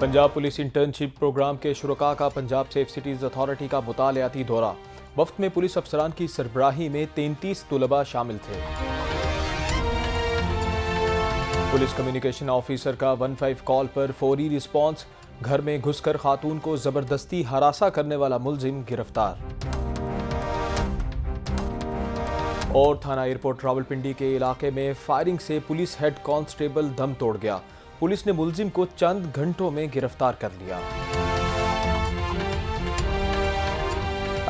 Punjab police internship programme के शुरुआ का Punjab safe cities authority का मुतालियाती दौरा वफ्त में पुलिस अफसरान की सरबराही में तैंतीस तलबा शामिल थे पुलिस कम्युनिकेशन ऑफिसर का वन फाइव कॉल पर फौरी रिस्पॉन्स घर में घुसकर खातून को जबरदस्ती हरासा करने वाला मुलजिम गिरफ्तार और थाना एयरपोर्ट रावलपिंडी के इलाके में फायरिंग से पुलिस हेड कांस्टेबल दम तोड़ गया पुलिस ने मुलजिम को चंद घंटों में गिरफ्तार कर लिया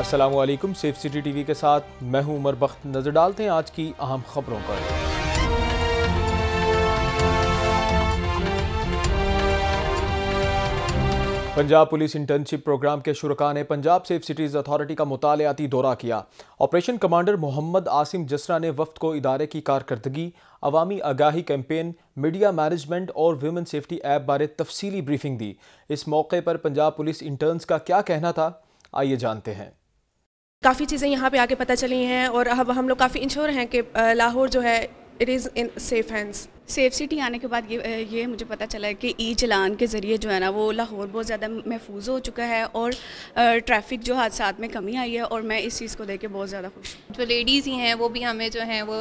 असलम सेफ सिटी टीवी के साथ मैं हूं उमर बख्त नजर डालते हैं आज की अहम खबरों पर पंजाब पुलिस इंटर्नशिप प्रोग्राम के शुरुआ ने पंजाब सेफ सिटीज़ अथॉरिटी का मुतालियाती दौरा किया ऑपरेशन कमांडर मोहम्मद आसिम जसरा ने वफ्त को इदारे की कारकर्दगी अवामी आगाही कैंपेन मीडिया मैनेजमेंट और वीमेन सेफ्टी ऐप बारे तफसीली ब्रीफिंग दी इस मौके पर पंजाब पुलिस इंटर्न्स का क्या कहना था आइए जानते हैं काफ़ी चीज़ें यहाँ पे आके पता चली हैं और अब हम लोग काफ़ी इंश्योर हैं कि लाहौर जो है it is in safe hands safe city आने के बाद ये ये मुझे पता चला है कि ई चलान के ज़रिए जो है ना वो लाहौर बहुत ज़्यादा महफूज हो चुका है और ट्रैफिक जो हादसा में कमी आई है और मैं इस चीज़ को देख के बहुत ज़्यादा खुश हूँ जो लेडीज़ ही हैं वो भी हमें जो है वो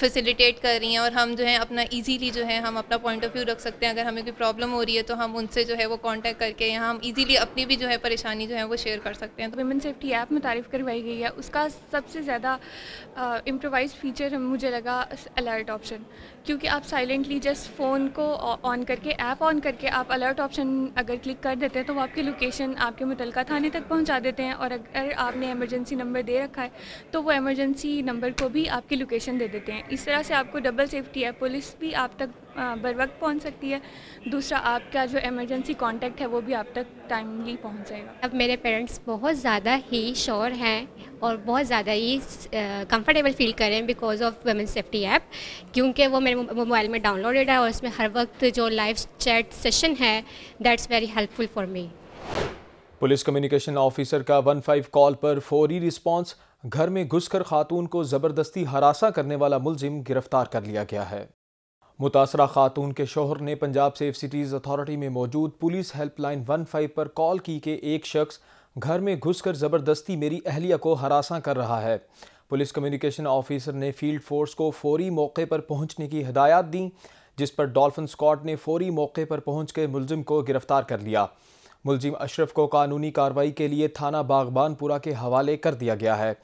फैसिलिटेट कर रही हैं और हम जो है अपना ईजीली जो है हम अपना पॉइंट ऑफ व्यू रख सकते हैं अगर हमें कोई प्रॉब्लम हो रही है तो हम उनसे जो है वो कॉन्टैक्ट करके यहाँ हम ईजीली अपनी भी जो है परेशानी जो है वो शेयर कर सकते हैं तो वुमेन सेफ्टी ऐप मुतारफ़ करवाई गई है उसका सबसे ज़्यादा इम्प्रोवाइज फीचर मुझे लगा अलर्ट ऑप्शन क्योंकि आप साइलेंटली जस्ट फ़ोन को ऑन करके ऐप ऑन करके आप अलर्ट ऑप्शन अगर क्लिक कर देते हैं तो वो आपकी लोकेशन आपके मुतल थाने तक पहुँचा देते हैं और अगर आपने एमरजेंसी नंबर दे रखा है तो वो एमरजेंसी नंबर को भी आपकी लोकेशन दे देते हैं इस तरह से आपको डबल सेफ्टी है पुलिस भी आप तक हाँ, बर वक्त पहुँच सकती है दूसरा आपका जो एमरजेंसी कॉन्टेक्ट है वो भी आप तक टाइमली पहुँच जाएगा अब मेरे पेरेंट्स बहुत ज़्यादा ही श्योर हैं और बहुत ज़्यादा ही कंफर्टेबल फील कर रहे हैं because of women safety app क्योंकि वो मेरे मोबाइल में डाउनलोडेड है और उसमें हर वक्त जो लाइव चैट सेशन है that's very helpful for me police communication officer का वन फाइव कॉल पर फौरी रिस्पांस घर में घुसकर खातून को जबरदस्ती हरासा करने वाला मुलजिम गिरफ्तार कर लिया गया है मुतासर खातून के शोहर ने पंजाब सेफ सिटीज़ अथॉरिटी में मौजूद पुलिस हेल्पलाइन वन फाइव पर कॉल की कि एक शख्स घर में घुसकर ज़बरदस्ती मेरी अहलिया को हरासा कर रहा है पुलिस कम्युनिकेशन ऑफिसर ने फील्ड फोर्स को फौरी मौके पर पहुंचने की हदायत दी जिस पर डॉल्फिन स्कॉट ने फौरी मौके पर पहुँच के मुलजिम को गिरफ्तार कर लिया मुलजिम अशरफ को कानूनी कार्रवाई के लिए थाना बागबानपुरा के हवाले कर दिया गया है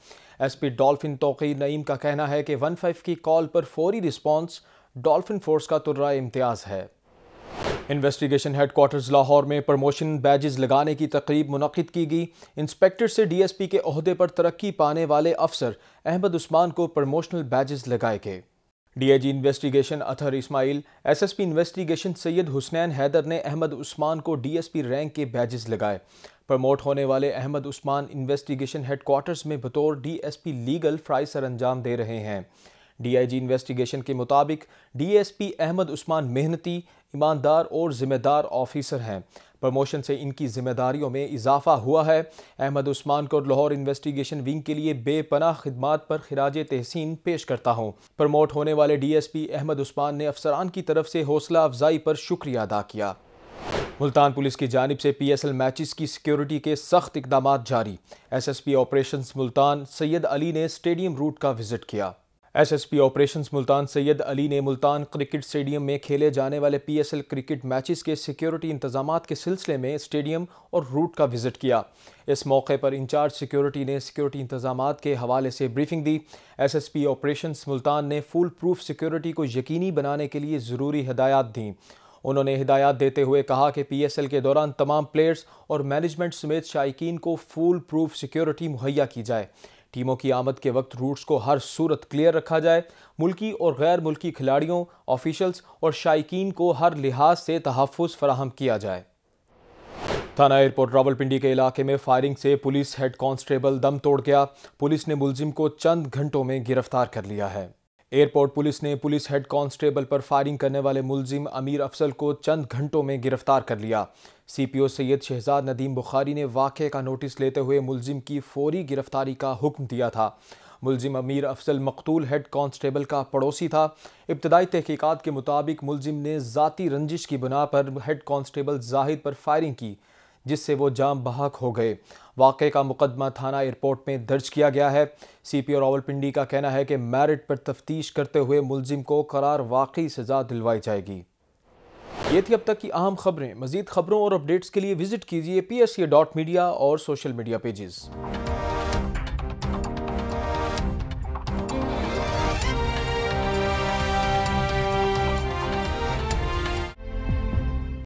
एस पी डॉल्फिन तोकी नईम का कहना है कि वन फाइव की कॉल पर फौरी रिस्पॉन्स डॉल्फिन फोर्स का तुर्रा तो इम्तियाज है इन्वेस्टिगेशन हेडकोार्टर्स लाहौर में प्रमोशन बैजेस लगाने की तकरीब मुनद की गई इंस्पेक्टर से डी एस पी के अहदे पर तरक्की पाने वाले अफसर अहमद उस्मान को प्रमोशनल बैजेस लगाए गए D I G investigation Athar Ismail S S P investigation Syed Husnain Haider ने अहमद उस्मान को डी एस पी रैंक के बैजेस लगाए प्रमोट होने वाले अहमद उस्मान इन्वेस्टिगेशन हेडकोार्टर्स में बतौर डी एस पी लीगल फ्राई सर अंजाम दे रहे हैं डीआईजी इन्वेस्टिगेशन के मुताबिक डीएसपी अहमद उस्मान मेहनती ईमानदार और ज़िम्मेदार ऑफिसर हैं प्रमोशन से इनकी जिम्मेदारियों में इजाफा हुआ है अहमद उस्मान को लाहौर इन्वेस्टिगेशन विंग के लिए बेपनाह खदमात पर खराज तहसीन पेश करता हूँ प्रमोट होने वाले D S P Ahmed Usman ने अफसरान की तरफ से हौसला अफजाई पर शुक्रिया अदा किया मुल्तान पुलिस की जानब से पी एस एल मैचेस की सिक्योरिटी के सख्त इकदाम जारी S S P operation Multan Syed Ali ने स्टेडियम रूट का विजिट किया एसएसपी ऑपरेशंस मुल्तान सैयद अली ने मुल्तान क्रिकेट स्टेडियम में खेले जाने वाले पीएसएल क्रिकेट मैचेस के सिक्योरिटी इंतजाम के सिलसिले में स्टेडियम और रूट का विजिट किया इस मौके पर इंचार्ज सिक्योरिटी ने सिक्योरिटी इंतजाम के हवाले से ब्रीफिंग दी एसएसपी ऑपरेशंस मुल्तान ने फुल प्रूफ सिक्योरिटी को यकीनी बनाने के लिए ज़रूरी हदायत दी उन्होंने हिदायत देते हुए कहा कि पीएसएल के दौरान तमाम प्लेयर्स और मैनेजमेंट समेत शायकीन को फूल प्रूफ सिक्योरिटी मुहैया की जाए टीमों की आमद के वक्त रूट्स को हर सूरत क्लियर रखा जाए मुल्की और गैर मुल्की खिलाड़ियों ऑफिशल्स और शायकीन को हर लिहाज से तहफ़ फराहम किया जाए थाना एयरपोर्ट रावलपिंडी के इलाके में फायरिंग से पुलिस हेड कांस्टेबल दम तोड़ गया पुलिस ने मुलजिम को चंद घंटों में गिरफ्तार कर लिया है एयरपोर्ट पुलिस ने पुलिस हेड कांस्टेबल पर फायरिंग करने वाले मुलजिम अमीर अफसल को चंद घंटों में गिरफ्तार कर लिया सीपीओ सैयद शहजाद नदीम बुखारी ने वाक़े का नोटिस लेते हुए मुलजिम की फौरी गिरफ्तारी का हुक्म दिया था मुलजिम अमीर अफसल मकतूल हेड कांस्टेबल का पड़ोसी था इब्तदाई तहकीकत के मुताबिक मुलजिम ने जतीी रंजिश की बुना पर हेड कांस्टेबल जाहिद पर फायरिंग की जिससे वो जाम बहक हो गए वाक़े का मुकदमा थाना एयरपोर्ट में दर्ज किया गया है सी पी ओ रावलपिंडी का कहना है कि मैरिट पर तफ्तीश करते हुए मुलजिम को करार वाकई सजा दिलवाई जाएगी ये थी अब तक की अहम खबरें मजीद खबरों और अपडेट्स के लिए विजिट कीजिए पी एस डॉट मीडिया और सोशल मीडिया पेजेस